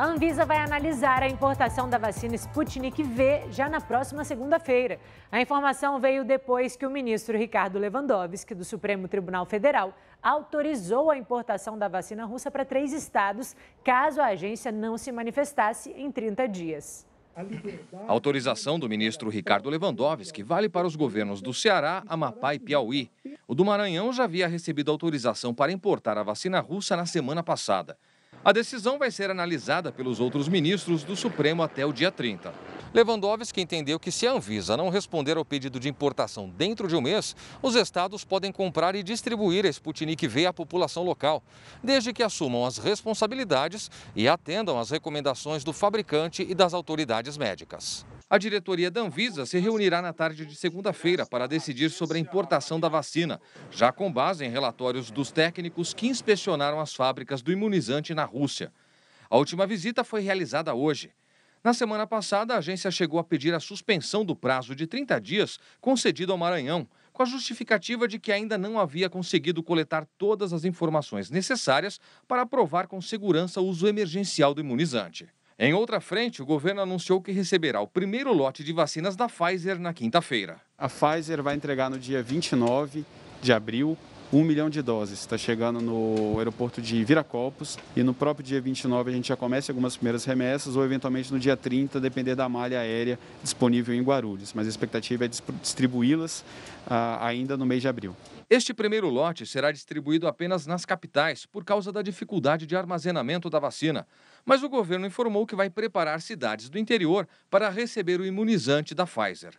A Anvisa vai analisar a importação da vacina Sputnik V já na próxima segunda-feira. A informação veio depois que o ministro Ricardo Lewandowski, do Supremo Tribunal Federal, autorizou a importação da vacina russa para três estados, caso a agência não se manifestasse em 30 dias. A autorização do ministro Ricardo Lewandowski vale para os governos do Ceará, Amapá e Piauí. O do Maranhão já havia recebido autorização para importar a vacina russa na semana passada. A decisão vai ser analisada pelos outros ministros do Supremo até o dia 30. Lewandowski entendeu que se a Anvisa não responder ao pedido de importação dentro de um mês, os estados podem comprar e distribuir a Sputnik V à população local, desde que assumam as responsabilidades e atendam às recomendações do fabricante e das autoridades médicas. A diretoria da Anvisa se reunirá na tarde de segunda-feira para decidir sobre a importação da vacina, já com base em relatórios dos técnicos que inspecionaram as fábricas do imunizante na Rússia. A última visita foi realizada hoje. Na semana passada, a agência chegou a pedir a suspensão do prazo de 30 dias concedido ao Maranhão, com a justificativa de que ainda não havia conseguido coletar todas as informações necessárias para aprovar com segurança o uso emergencial do imunizante. Em outra frente, o governo anunciou que receberá o primeiro lote de vacinas da Pfizer na quinta-feira. A Pfizer vai entregar no dia 29 de abril 1 milhão de doses. Está chegando no aeroporto de Viracopos e no próprio dia 29 a gente já começa algumas primeiras remessas ou eventualmente no dia 30, depender da malha aérea disponível em Guarulhos. Mas a expectativa é distribuí-las ah, ainda no mês de abril. Este primeiro lote será distribuído apenas nas capitais por causa da dificuldade de armazenamento da vacina. Mas o governo informou que vai preparar cidades do interior para receber o imunizante da Pfizer.